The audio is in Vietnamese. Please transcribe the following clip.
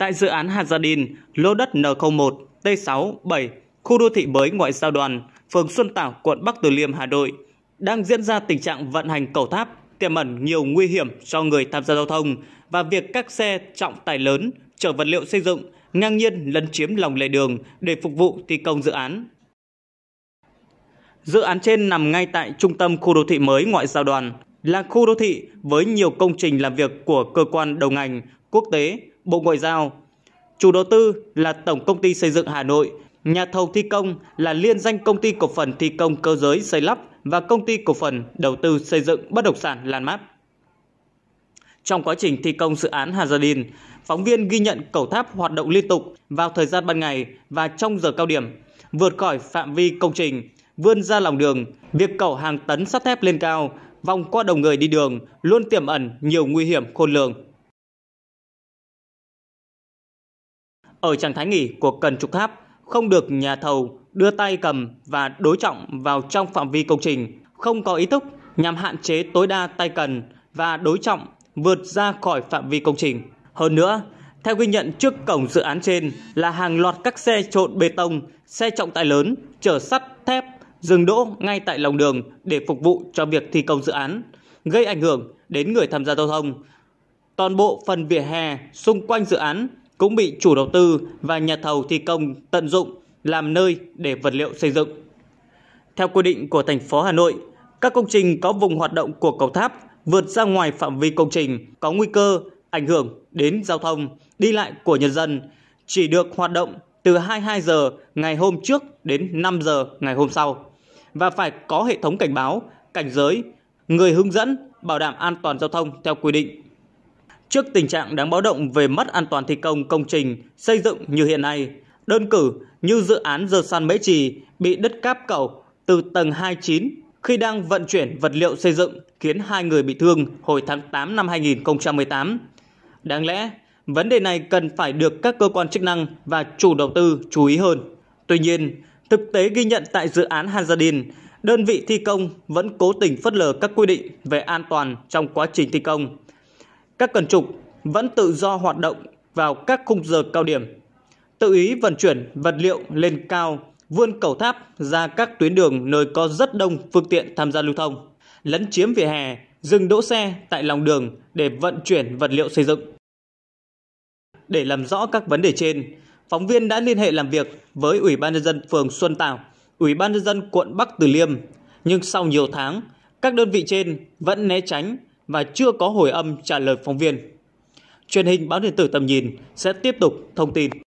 tại dự án Hạt Gia lô đất N01, T6, 7, khu đô thị mới ngoại giao đoàn, phường Xuân Tảo, quận Bắc Từ Liêm, Hà Nội, đang diễn ra tình trạng vận hành cầu tháp tiềm ẩn nhiều nguy hiểm cho người tham gia giao thông và việc các xe trọng tải lớn chở vật liệu xây dựng ngang nhiên lấn chiếm lòng lề đường để phục vụ thi công dự án. Dự án trên nằm ngay tại trung tâm khu đô thị mới ngoại giao đoàn, là khu đô thị với nhiều công trình làm việc của cơ quan đầu ngành, quốc tế Bộ Ngoại giao. Chủ đầu tư là Tổng Công ty Xây dựng Hà Nội, nhà thầu thi công là liên danh Công ty Cổ phần Thi công Cơ giới Xây lắp và Công ty Cổ phần Đầu tư Xây dựng Bất động sản Lan Mát. Trong quá trình thi công dự án Hà Gia Đình, phóng viên ghi nhận cầu tháp hoạt động liên tục vào thời gian ban ngày và trong giờ cao điểm, vượt khỏi phạm vi công trình, vươn ra lòng đường, việc cầu hàng tấn sắt thép lên cao, vòng qua đầu người đi đường luôn tiềm ẩn nhiều nguy hiểm khôn lường. Ở trạng thái nghỉ của cần trục tháp, không được nhà thầu đưa tay cầm và đối trọng vào trong phạm vi công trình, không có ý thức nhằm hạn chế tối đa tay cần và đối trọng vượt ra khỏi phạm vi công trình. Hơn nữa, theo ghi nhận trước cổng dự án trên là hàng loạt các xe trộn bê tông, xe trọng tải lớn, chở sắt, thép dừng đỗ ngay tại lòng đường để phục vụ cho việc thi công dự án, gây ảnh hưởng đến người tham gia giao thông. Toàn bộ phần vỉa hè xung quanh dự án cũng bị chủ đầu tư và nhà thầu thi công tận dụng làm nơi để vật liệu xây dựng. Theo quy định của thành phố Hà Nội, các công trình có vùng hoạt động của cầu tháp vượt ra ngoài phạm vi công trình có nguy cơ ảnh hưởng đến giao thông, đi lại của nhân dân chỉ được hoạt động từ 22 giờ ngày hôm trước đến 5 giờ ngày hôm sau và phải có hệ thống cảnh báo, cảnh giới, người hướng dẫn bảo đảm an toàn giao thông theo quy định. Trước tình trạng đáng báo động về mất an toàn thi công công trình xây dựng như hiện nay, đơn cử như dự án dơ san Mễ Trì bị đất cáp cầu từ tầng 29 khi đang vận chuyển vật liệu xây dựng khiến hai người bị thương hồi tháng 8 năm 2018. Đáng lẽ, vấn đề này cần phải được các cơ quan chức năng và chủ đầu tư chú ý hơn. Tuy nhiên, thực tế ghi nhận tại dự án Hanzadin, đơn vị thi công vẫn cố tình phớt lờ các quy định về an toàn trong quá trình thi công – các cần trục vẫn tự do hoạt động vào các khung giờ cao điểm, tự ý vận chuyển vật liệu lên cao, vươn cầu tháp ra các tuyến đường nơi có rất đông phương tiện tham gia lưu thông, lấn chiếm vỉa hè, dừng đỗ xe tại lòng đường để vận chuyển vật liệu xây dựng. Để làm rõ các vấn đề trên, phóng viên đã liên hệ làm việc với Ủy ban nhân dân phường Xuân Tảo, Ủy ban nhân dân quận Bắc Từ Liêm, nhưng sau nhiều tháng, các đơn vị trên vẫn né tránh và chưa có hồi âm trả lời phóng viên. Truyền hình báo điện tử tầm nhìn sẽ tiếp tục thông tin.